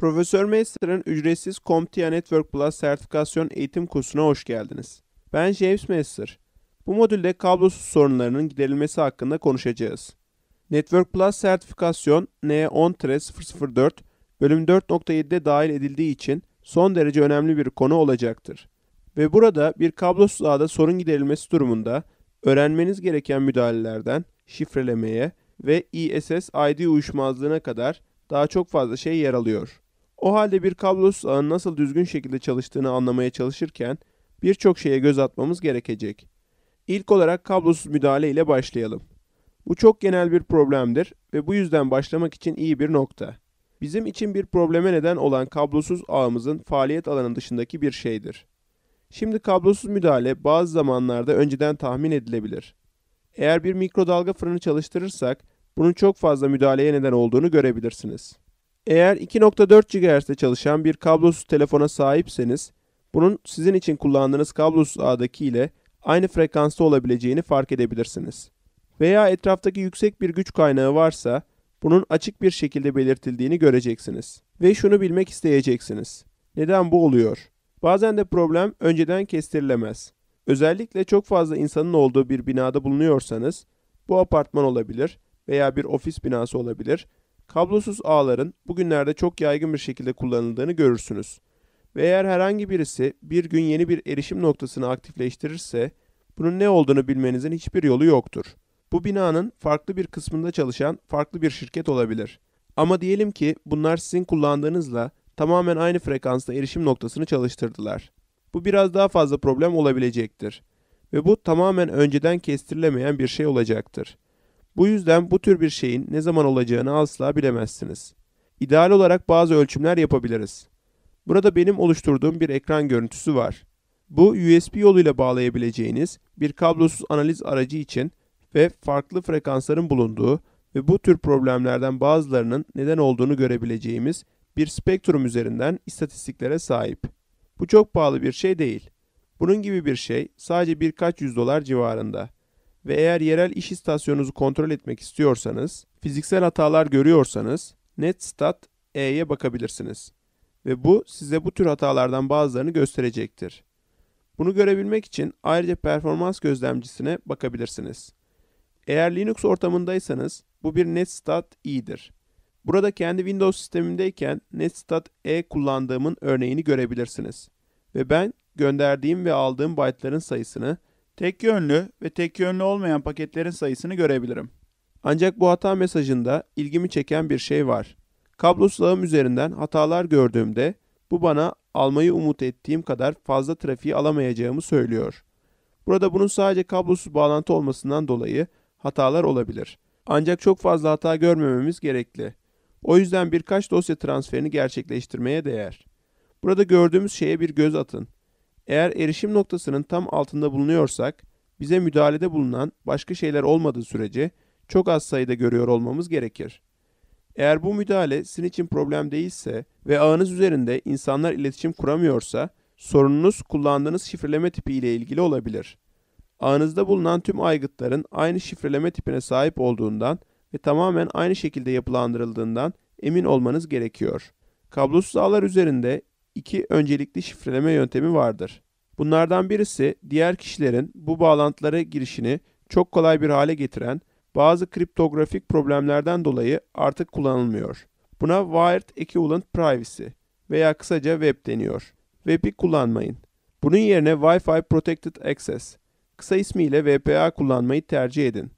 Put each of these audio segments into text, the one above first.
Profesör Mester'ın ücretsiz CompTIA Network Plus sertifikasyon eğitim kursuna hoş geldiniz. Ben James Meister. Bu modülde kablosuz sorunlarının giderilmesi hakkında konuşacağız. Network Plus sertifikasyon N10-004 e bölüm 4.7'de dahil edildiği için son derece önemli bir konu olacaktır. Ve burada bir kablosuz ağda sorun giderilmesi durumunda öğrenmeniz gereken müdahalelerden şifrelemeye ve ISS ID uyuşmazlığına kadar daha çok fazla şey yer alıyor. O halde bir kablosuz ağın nasıl düzgün şekilde çalıştığını anlamaya çalışırken birçok şeye göz atmamız gerekecek. İlk olarak kablosuz müdahale ile başlayalım. Bu çok genel bir problemdir ve bu yüzden başlamak için iyi bir nokta. Bizim için bir probleme neden olan kablosuz ağımızın faaliyet alanı dışındaki bir şeydir. Şimdi kablosuz müdahale bazı zamanlarda önceden tahmin edilebilir. Eğer bir mikrodalga fırını çalıştırırsak bunun çok fazla müdahaleye neden olduğunu görebilirsiniz. Eğer 2.4 GHz'de çalışan bir kablosuz telefona sahipseniz bunun sizin için kullandığınız kablosuz ağdaki ile aynı frekansta olabileceğini fark edebilirsiniz. Veya etraftaki yüksek bir güç kaynağı varsa bunun açık bir şekilde belirtildiğini göreceksiniz. Ve şunu bilmek isteyeceksiniz. Neden bu oluyor? Bazen de problem önceden kestirilemez. Özellikle çok fazla insanın olduğu bir binada bulunuyorsanız bu apartman olabilir veya bir ofis binası olabilir Kablosuz ağların bugünlerde çok yaygın bir şekilde kullanıldığını görürsünüz. Ve eğer herhangi birisi bir gün yeni bir erişim noktasını aktifleştirirse bunun ne olduğunu bilmenizin hiçbir yolu yoktur. Bu binanın farklı bir kısmında çalışan farklı bir şirket olabilir. Ama diyelim ki bunlar sizin kullandığınızla tamamen aynı frekansta erişim noktasını çalıştırdılar. Bu biraz daha fazla problem olabilecektir ve bu tamamen önceden kestirilemeyen bir şey olacaktır. Bu yüzden bu tür bir şeyin ne zaman olacağını asla bilemezsiniz. İdeal olarak bazı ölçümler yapabiliriz. Burada benim oluşturduğum bir ekran görüntüsü var. Bu USB yoluyla bağlayabileceğiniz bir kablosuz analiz aracı için ve farklı frekansların bulunduğu ve bu tür problemlerden bazılarının neden olduğunu görebileceğimiz bir spektrum üzerinden istatistiklere sahip. Bu çok pahalı bir şey değil. Bunun gibi bir şey sadece birkaç yüz dolar civarında ve eğer yerel iş istasyonunuzu kontrol etmek istiyorsanız, fiziksel hatalar görüyorsanız netstat e'ye bakabilirsiniz ve bu size bu tür hatalardan bazılarını gösterecektir. Bunu görebilmek için ayrıca performans gözlemcisine bakabilirsiniz. Eğer Linux ortamındaysanız bu bir netstat i'dir. Burada kendi Windows sistemimdeyken netstat e kullandığımın örneğini görebilirsiniz. Ve ben gönderdiğim ve aldığım byte'ların sayısını Tek yönlü ve tek yönlü olmayan paketlerin sayısını görebilirim. Ancak bu hata mesajında ilgimi çeken bir şey var. Kablosuz ağım üzerinden hatalar gördüğümde bu bana almayı umut ettiğim kadar fazla trafiği alamayacağımı söylüyor. Burada bunun sadece kablosuz bağlantı olmasından dolayı hatalar olabilir. Ancak çok fazla hata görmememiz gerekli. O yüzden birkaç dosya transferini gerçekleştirmeye değer. Burada gördüğümüz şeye bir göz atın. Eğer erişim noktasının tam altında bulunuyorsak, bize müdahalede bulunan başka şeyler olmadığı sürece çok az sayıda görüyor olmamız gerekir. Eğer bu müdahale sizin için problem değilse ve ağınız üzerinde insanlar iletişim kuramıyorsa, sorununuz kullandığınız şifreleme tipi ile ilgili olabilir. Ağınızda bulunan tüm aygıtların aynı şifreleme tipine sahip olduğundan ve tamamen aynı şekilde yapılandırıldığından emin olmanız gerekiyor. Kablosuz ağlar üzerinde iki öncelikli şifreleme yöntemi vardır. Bunlardan birisi diğer kişilerin bu bağlantılara girişini çok kolay bir hale getiren bazı kriptografik problemlerden dolayı artık kullanılmıyor. Buna Wired Equivalent Privacy veya kısaca Web deniyor. Web'i kullanmayın. Bunun yerine Wi-Fi Protected Access, kısa ismiyle WPA kullanmayı tercih edin.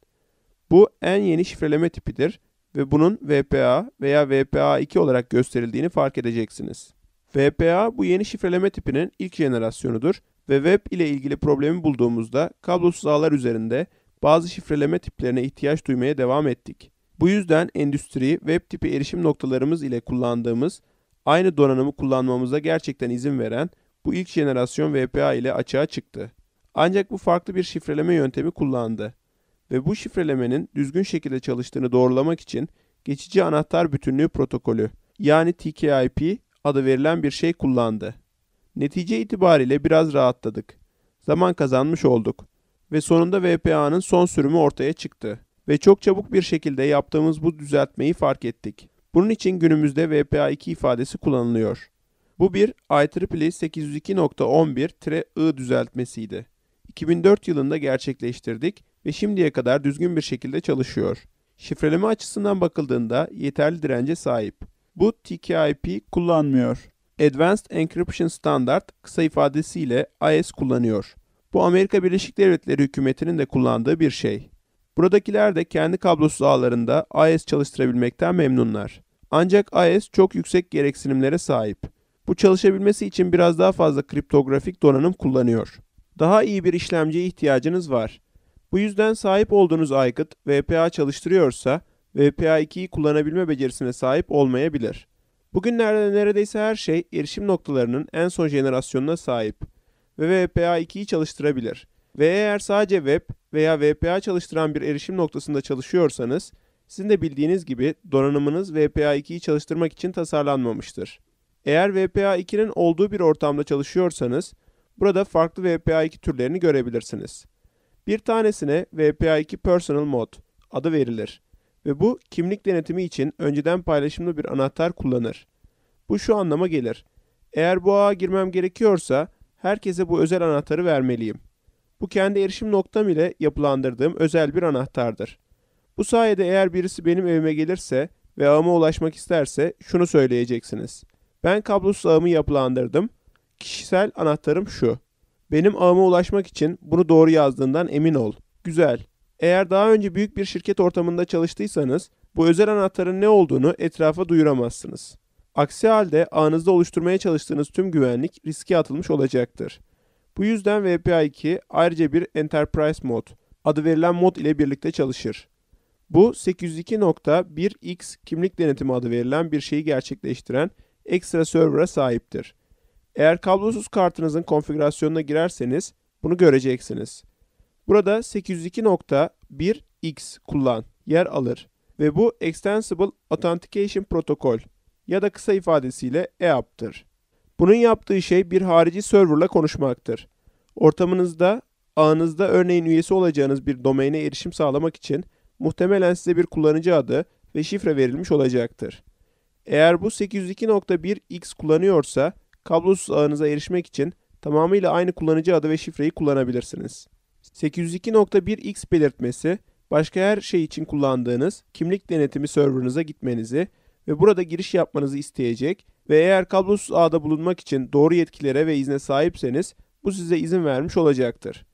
Bu en yeni şifreleme tipidir ve bunun WPA veya WPA2 olarak gösterildiğini fark edeceksiniz. VPA bu yeni şifreleme tipinin ilk jenerasyonudur ve web ile ilgili problemi bulduğumuzda kablosuz ağlar üzerinde bazı şifreleme tiplerine ihtiyaç duymaya devam ettik. Bu yüzden endüstri web tipi erişim noktalarımız ile kullandığımız aynı donanımı kullanmamıza gerçekten izin veren bu ilk jenerasyon VPA ile açığa çıktı. Ancak bu farklı bir şifreleme yöntemi kullandı ve bu şifrelemenin düzgün şekilde çalıştığını doğrulamak için geçici anahtar bütünlüğü protokolü yani TKIP adı verilen bir şey kullandı. Netice itibariyle biraz rahatladık. Zaman kazanmış olduk ve sonunda VPA'nın son sürümü ortaya çıktı ve çok çabuk bir şekilde yaptığımız bu düzeltmeyi fark ettik. Bunun için günümüzde VPA2 ifadesi kullanılıyor. Bu bir IEEE e 802.11-I düzeltmesiydi. 2004 yılında gerçekleştirdik ve şimdiye kadar düzgün bir şekilde çalışıyor. Şifreleme açısından bakıldığında yeterli dirence sahip bu TKIP kullanmıyor. Advanced Encryption Standard kısa ifadesiyle AES kullanıyor. Bu Amerika Birleşik Devletleri hükümetinin de kullandığı bir şey. Buradakiler de kendi kablosuz ağlarında AES çalıştırabilmekten memnunlar. Ancak AES çok yüksek gereksinimlere sahip. Bu çalışabilmesi için biraz daha fazla kriptografik donanım kullanıyor. Daha iyi bir işlemciye ihtiyacınız var. Bu yüzden sahip olduğunuz aygıt VPA çalıştırıyorsa VPA2'yi kullanabilme becerisine sahip olmayabilir. Bugünlerde neredeyse her şey erişim noktalarının en son jenerasyonuna sahip ve VPA2'yi çalıştırabilir. Ve eğer sadece web veya VPA çalıştıran bir erişim noktasında çalışıyorsanız, sizin de bildiğiniz gibi donanımınız VPA2'yi çalıştırmak için tasarlanmamıştır. Eğer VPA2'nin olduğu bir ortamda çalışıyorsanız, burada farklı VPA2 türlerini görebilirsiniz. Bir tanesine VPA2 Personal Mode adı verilir ve bu kimlik denetimi için önceden paylaşımlı bir anahtar kullanır. Bu şu anlama gelir. Eğer bu ağa girmem gerekiyorsa herkese bu özel anahtarı vermeliyim. Bu kendi erişim noktam ile yapılandırdığım özel bir anahtardır. Bu sayede eğer birisi benim evime gelirse ve ağıma ulaşmak isterse şunu söyleyeceksiniz. Ben kablosuz ağımı yapılandırdım. Kişisel anahtarım şu. Benim ağıma ulaşmak için bunu doğru yazdığından emin ol. Güzel. Eğer daha önce büyük bir şirket ortamında çalıştıysanız bu özel anahtarın ne olduğunu etrafa duyuramazsınız. Aksi halde ağınızda oluşturmaya çalıştığınız tüm güvenlik riske atılmış olacaktır. Bu yüzden VPA2 ayrıca bir Enterprise Mod adı verilen mod ile birlikte çalışır. Bu 802.1x kimlik denetimi adı verilen bir şeyi gerçekleştiren ekstra server'a sahiptir. Eğer kablosuz kartınızın konfigürasyonuna girerseniz bunu göreceksiniz. Burada 802.1x kullan yer alır ve bu Extensible Authentication Protocol ya da kısa ifadesiyle EAP'tır. Bunun yaptığı şey bir harici serverla konuşmaktır. Ortamınızda, ağınızda örneğin üyesi olacağınız bir domaine erişim sağlamak için muhtemelen size bir kullanıcı adı ve şifre verilmiş olacaktır. Eğer bu 802.1x kullanıyorsa kablosuz ağınıza erişmek için tamamıyla aynı kullanıcı adı ve şifreyi kullanabilirsiniz. 802.1x belirtmesi başka her şey için kullandığınız kimlik denetimi serverınıza gitmenizi ve burada giriş yapmanızı isteyecek ve eğer kablosuz ağda bulunmak için doğru yetkilere ve izne sahipseniz bu size izin vermiş olacaktır.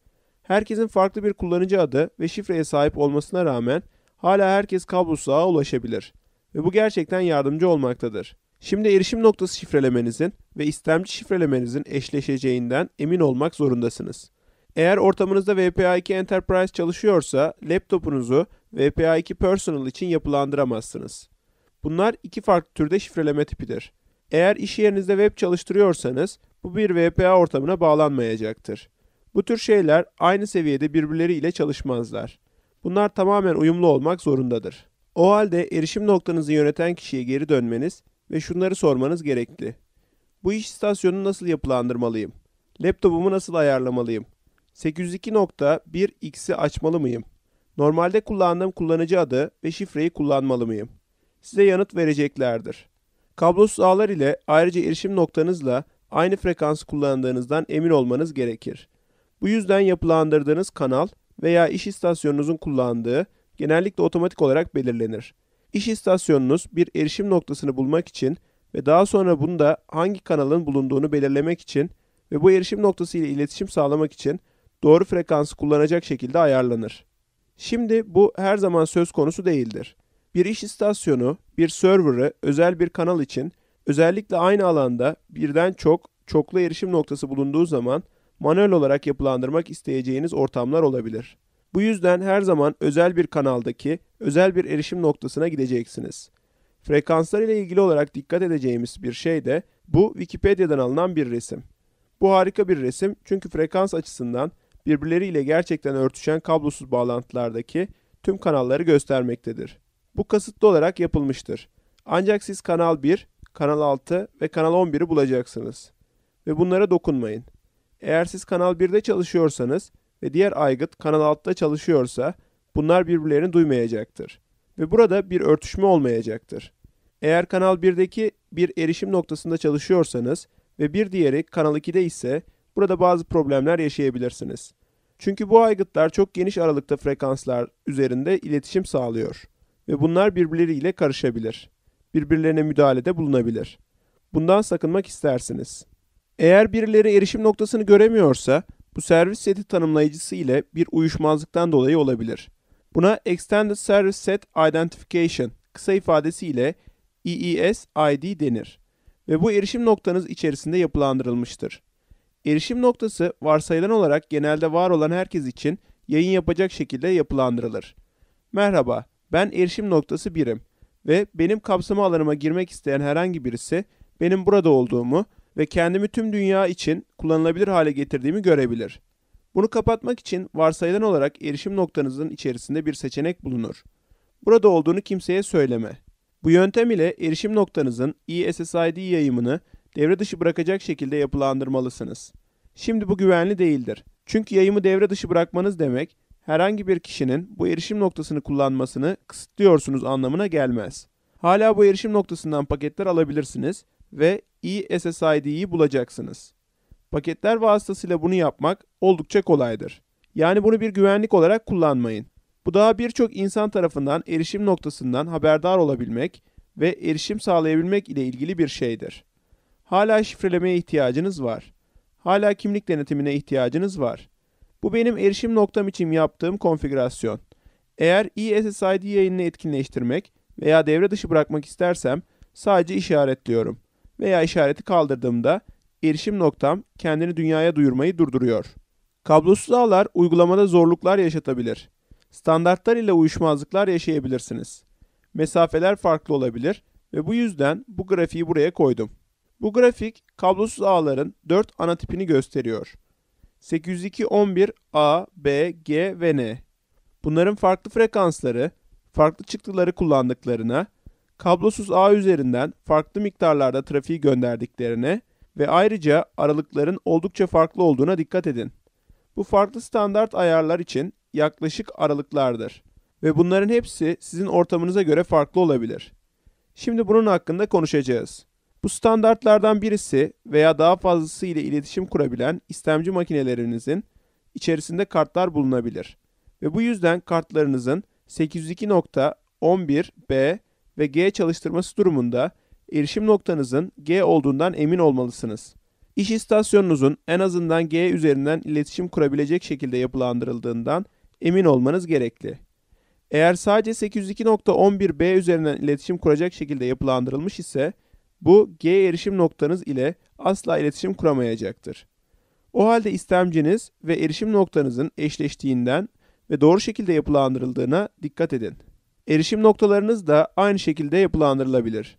Herkesin farklı bir kullanıcı adı ve şifreye sahip olmasına rağmen hala herkes kablosuz ağa ulaşabilir ve bu gerçekten yardımcı olmaktadır. Şimdi erişim noktası şifrelemenizin ve istemci şifrelemenizin eşleşeceğinden emin olmak zorundasınız. Eğer ortamınızda VPA2 Enterprise çalışıyorsa laptopunuzu VPA2 Personal için yapılandıramazsınız. Bunlar iki farklı türde şifreleme tipidir. Eğer iş yerinizde web çalıştırıyorsanız bu bir VPA ortamına bağlanmayacaktır. Bu tür şeyler aynı seviyede birbirleriyle çalışmazlar. Bunlar tamamen uyumlu olmak zorundadır. O halde erişim noktanızı yöneten kişiye geri dönmeniz ve şunları sormanız gerekli. Bu iş istasyonunu nasıl yapılandırmalıyım? Laptopumu nasıl ayarlamalıyım? 802.1x'i açmalı mıyım? Normalde kullandığım kullanıcı adı ve şifreyi kullanmalı mıyım? Size yanıt vereceklerdir. Kablosuz ağlar ile ayrıca erişim noktanızla aynı frekansı kullandığınızdan emin olmanız gerekir. Bu yüzden yapılandırdığınız kanal veya iş istasyonunuzun kullandığı genellikle otomatik olarak belirlenir. İş istasyonunuz bir erişim noktasını bulmak için ve daha sonra bunda hangi kanalın bulunduğunu belirlemek için ve bu erişim noktası ile iletişim sağlamak için doğru frekansı kullanacak şekilde ayarlanır. Şimdi bu her zaman söz konusu değildir. Bir iş istasyonu, bir server'ı özel bir kanal için özellikle aynı alanda birden çok çoklu erişim noktası bulunduğu zaman manuel olarak yapılandırmak isteyeceğiniz ortamlar olabilir. Bu yüzden her zaman özel bir kanaldaki özel bir erişim noktasına gideceksiniz. Frekanslar ile ilgili olarak dikkat edeceğimiz bir şey de bu Wikipedia'dan alınan bir resim. Bu harika bir resim çünkü frekans açısından birbirleriyle gerçekten örtüşen kablosuz bağlantılardaki tüm kanalları göstermektedir. Bu kasıtlı olarak yapılmıştır. Ancak siz kanal 1, kanal 6 ve kanal 11'i bulacaksınız. Ve bunlara dokunmayın. Eğer siz kanal 1'de çalışıyorsanız ve diğer aygıt kanal 6'da çalışıyorsa bunlar birbirlerini duymayacaktır. Ve burada bir örtüşme olmayacaktır. Eğer kanal 1'deki bir erişim noktasında çalışıyorsanız ve bir diğeri kanal 2'de ise Burada bazı problemler yaşayabilirsiniz. Çünkü bu aygıtlar çok geniş aralıkta frekanslar üzerinde iletişim sağlıyor ve bunlar birbirleriyle karışabilir. Birbirlerine müdahalede bulunabilir. Bundan sakınmak istersiniz. Eğer birileri erişim noktasını göremiyorsa bu servis seti tanımlayıcısı ile bir uyuşmazlıktan dolayı olabilir. Buna Extended Service Set Identification kısa ifadesiyle EES-ID denir ve bu erişim noktanız içerisinde yapılandırılmıştır. Erişim noktası varsayılan olarak genelde var olan herkes için yayın yapacak şekilde yapılandırılır. Merhaba, ben erişim noktası birim ve benim kapsama alanıma girmek isteyen herhangi birisi benim burada olduğumu ve kendimi tüm dünya için kullanılabilir hale getirdiğimi görebilir. Bunu kapatmak için varsayılan olarak erişim noktanızın içerisinde bir seçenek bulunur. Burada olduğunu kimseye söyleme. Bu yöntem ile erişim noktanızın ESSID yayımını devre dışı bırakacak şekilde yapılandırmalısınız. Şimdi bu güvenli değildir. Çünkü yayımı devre dışı bırakmanız demek herhangi bir kişinin bu erişim noktasını kullanmasını kısıtlıyorsunuz anlamına gelmez. Hala bu erişim noktasından paketler alabilirsiniz ve ESSID'yi bulacaksınız. Paketler vasıtasıyla bunu yapmak oldukça kolaydır. Yani bunu bir güvenlik olarak kullanmayın. Bu daha birçok insan tarafından erişim noktasından haberdar olabilmek ve erişim sağlayabilmek ile ilgili bir şeydir. Hala şifrelemeye ihtiyacınız var. Hala kimlik denetimine ihtiyacınız var. Bu benim erişim noktam için yaptığım konfigürasyon. Eğer ESSID yayınını etkinleştirmek veya devre dışı bırakmak istersem sadece işaretliyorum veya işareti kaldırdığımda erişim noktam kendini dünyaya duyurmayı durduruyor. Kablosuz ağlar uygulamada zorluklar yaşatabilir. Standartlar ile uyuşmazlıklar yaşayabilirsiniz. Mesafeler farklı olabilir ve bu yüzden bu grafiği buraya koydum. Bu grafik kablosuz ağların 4 ana tipini gösteriyor. 802.11 A, B, G ve N. Bunların farklı frekansları, farklı çıktıları kullandıklarına, kablosuz ağ üzerinden farklı miktarlarda trafiği gönderdiklerine ve ayrıca aralıkların oldukça farklı olduğuna dikkat edin. Bu farklı standart ayarlar için yaklaşık aralıklardır ve bunların hepsi sizin ortamınıza göre farklı olabilir. Şimdi bunun hakkında konuşacağız. Bu standartlardan birisi veya daha fazlası ile iletişim kurabilen istemci makinelerinizin içerisinde kartlar bulunabilir. Ve bu yüzden kartlarınızın 802.11b ve g çalıştırması durumunda erişim noktanızın g olduğundan emin olmalısınız. İş istasyonunuzun en azından g üzerinden iletişim kurabilecek şekilde yapılandırıldığından emin olmanız gerekli. Eğer sadece 802.11b üzerinden iletişim kuracak şekilde yapılandırılmış ise bu G erişim noktanız ile asla iletişim kuramayacaktır. O halde istemciniz ve erişim noktanızın eşleştiğinden ve doğru şekilde yapılandırıldığına dikkat edin. Erişim noktalarınız da aynı şekilde yapılandırılabilir.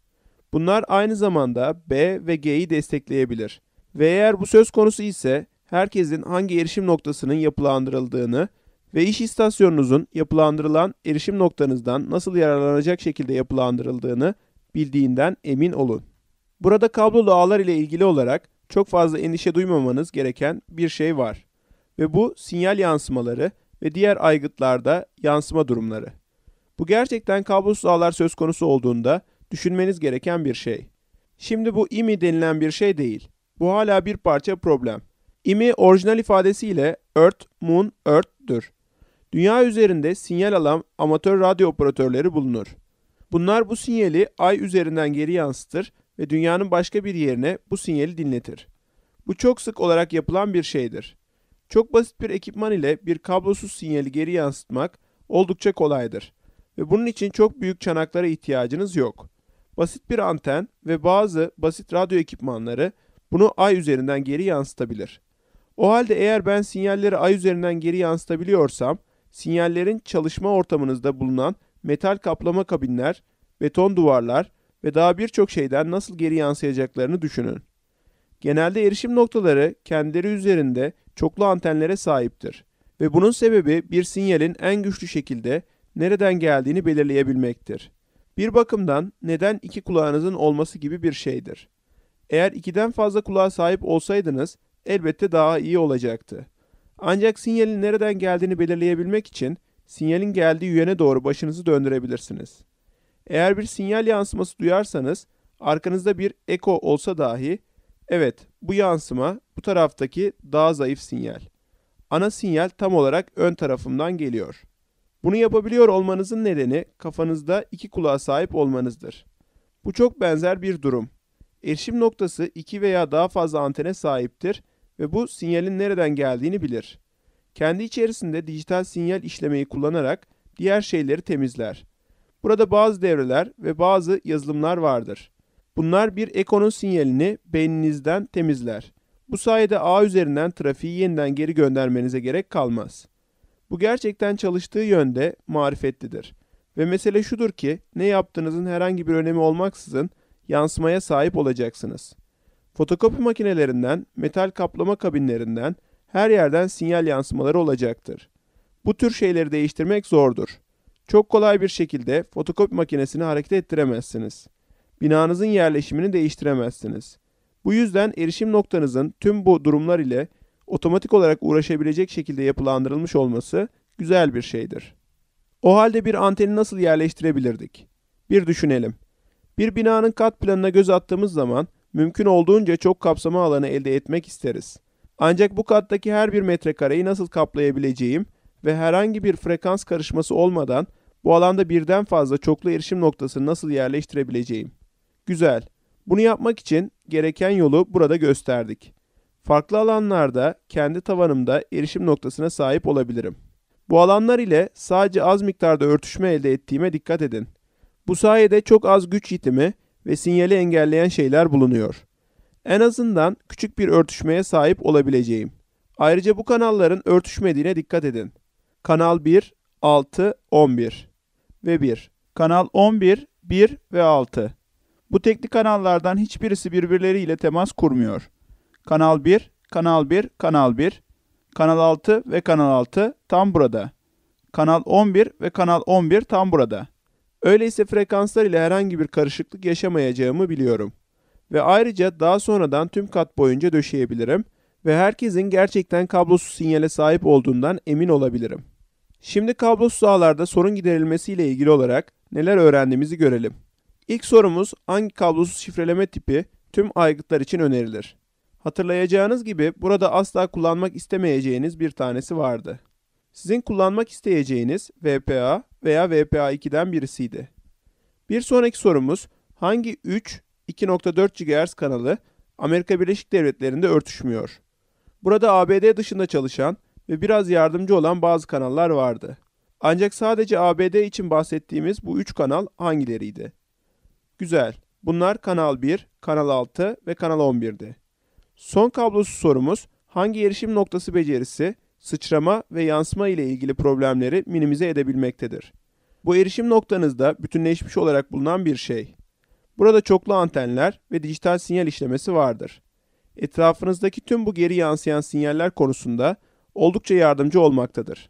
Bunlar aynı zamanda B ve G'yi destekleyebilir. Ve eğer bu söz konusu ise herkesin hangi erişim noktasının yapılandırıldığını ve iş istasyonunuzun yapılandırılan erişim noktanızdan nasıl yararlanacak şekilde yapılandırıldığını bildiğinden emin olun. Burada kablolu ağlar ile ilgili olarak çok fazla endişe duymamanız gereken bir şey var. Ve bu sinyal yansımaları ve diğer aygıtlarda yansıma durumları. Bu gerçekten kablosuz ağlar söz konusu olduğunda düşünmeniz gereken bir şey. Şimdi bu IMI denilen bir şey değil. Bu hala bir parça problem. IMI orijinal ifadesiyle Earth, Moon, Earth'tür. Dünya üzerinde sinyal alan amatör radyo operatörleri bulunur. Bunlar bu sinyali ay üzerinden geri yansıtır ve dünyanın başka bir yerine bu sinyali dinletir. Bu çok sık olarak yapılan bir şeydir. Çok basit bir ekipman ile bir kablosuz sinyali geri yansıtmak oldukça kolaydır ve bunun için çok büyük çanaklara ihtiyacınız yok. Basit bir anten ve bazı basit radyo ekipmanları bunu ay üzerinden geri yansıtabilir. O halde eğer ben sinyalleri ay üzerinden geri yansıtabiliyorsam, sinyallerin çalışma ortamınızda bulunan metal kaplama kabinler, beton duvarlar ve daha birçok şeyden nasıl geri yansıyacaklarını düşünün. Genelde erişim noktaları kendileri üzerinde çoklu antenlere sahiptir ve bunun sebebi bir sinyalin en güçlü şekilde nereden geldiğini belirleyebilmektir. Bir bakımdan neden iki kulağınızın olması gibi bir şeydir. Eğer ikiden fazla kulağa sahip olsaydınız elbette daha iyi olacaktı. Ancak sinyalin nereden geldiğini belirleyebilmek için sinyalin geldiği yöne doğru başınızı döndürebilirsiniz. Eğer bir sinyal yansıması duyarsanız arkanızda bir eko olsa dahi evet bu yansıma bu taraftaki daha zayıf sinyal. Ana sinyal tam olarak ön tarafımdan geliyor. Bunu yapabiliyor olmanızın nedeni kafanızda iki kulağa sahip olmanızdır. Bu çok benzer bir durum. Erişim noktası iki veya daha fazla antene sahiptir ve bu sinyalin nereden geldiğini bilir. Kendi içerisinde dijital sinyal işlemeyi kullanarak diğer şeyleri temizler. Burada bazı devreler ve bazı yazılımlar vardır. Bunlar bir ekonun sinyalini beyninizden temizler. Bu sayede ağ üzerinden trafiği yeniden geri göndermenize gerek kalmaz. Bu gerçekten çalıştığı yönde marifetlidir. Ve mesele şudur ki ne yaptığınızın herhangi bir önemi olmaksızın yansımaya sahip olacaksınız. Fotokopi makinelerinden, metal kaplama kabinlerinden her yerden sinyal yansımaları olacaktır. Bu tür şeyleri değiştirmek zordur. Çok kolay bir şekilde fotokopi makinesini hareket ettiremezsiniz. Binanızın yerleşimini değiştiremezsiniz. Bu yüzden erişim noktanızın tüm bu durumlar ile otomatik olarak uğraşabilecek şekilde yapılandırılmış olması güzel bir şeydir. O halde bir anteni nasıl yerleştirebilirdik? Bir düşünelim. Bir binanın kat planına göz attığımız zaman mümkün olduğunca çok kapsama alanı elde etmek isteriz. Ancak bu kattaki her bir metrekareyi nasıl kaplayabileceğim ve herhangi bir frekans karışması olmadan bu alanda birden fazla çoklu erişim noktasını nasıl yerleştirebileceğim? Güzel. Bunu yapmak için gereken yolu burada gösterdik. Farklı alanlarda kendi tavanımda erişim noktasına sahip olabilirim. Bu alanlar ile sadece az miktarda örtüşme elde ettiğime dikkat edin. Bu sayede çok az güç yitimi ve sinyali engelleyen şeyler bulunuyor. En azından küçük bir örtüşmeye sahip olabileceğim. Ayrıca bu kanalların örtüşmediğine dikkat edin. Kanal 1, 6, 11 ve 1. Kanal 11, 1 ve 6. Bu tekli kanallardan hiçbirisi birbirleriyle temas kurmuyor. Kanal 1, Kanal 1, Kanal 1, Kanal 6 ve Kanal 6 tam burada. Kanal 11 ve Kanal 11 tam burada. Öyleyse frekanslar ile herhangi bir karışıklık yaşamayacağımı biliyorum. Ve ayrıca daha sonradan tüm kat boyunca döşeyebilirim ve herkesin gerçekten kablosuz sinyale sahip olduğundan emin olabilirim. Şimdi kablosuz ağlarda sorun giderilmesi ile ilgili olarak neler öğrendiğimizi görelim. İlk sorumuz hangi kablosuz şifreleme tipi tüm aygıtlar için önerilir? Hatırlayacağınız gibi burada asla kullanmak istemeyeceğiniz bir tanesi vardı. Sizin kullanmak isteyeceğiniz VPA veya VPA2'den birisiydi. Bir sonraki sorumuz hangi 3 2.4 GHz kanalı Amerika Birleşik Devletleri'nde örtüşmüyor? Burada ABD dışında çalışan ve biraz yardımcı olan bazı kanallar vardı. Ancak sadece ABD için bahsettiğimiz bu 3 kanal hangileriydi? Güzel. Bunlar Kanal 1, Kanal 6 ve Kanal 11'di. Son kablosu sorumuz hangi erişim noktası becerisi, sıçrama ve yansıma ile ilgili problemleri minimize edebilmektedir. Bu erişim noktanızda bütünleşmiş olarak bulunan bir şey. Burada çoklu antenler ve dijital sinyal işlemesi vardır. Etrafınızdaki tüm bu geri yansıyan sinyaller konusunda oldukça yardımcı olmaktadır.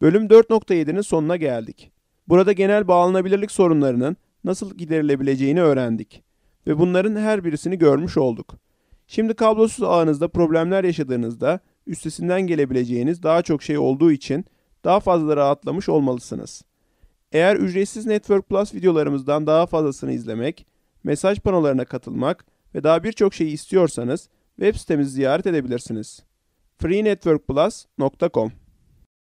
Bölüm 4.7'nin sonuna geldik. Burada genel bağlanabilirlik sorunlarının nasıl giderilebileceğini öğrendik ve bunların her birisini görmüş olduk. Şimdi kablosuz ağınızda problemler yaşadığınızda üstesinden gelebileceğiniz daha çok şey olduğu için daha fazla rahatlamış olmalısınız. Eğer ücretsiz Network Plus videolarımızdan daha fazlasını izlemek, mesaj panolarına katılmak ve daha birçok şeyi istiyorsanız web sitemizi ziyaret edebilirsiniz freenetworkplus.com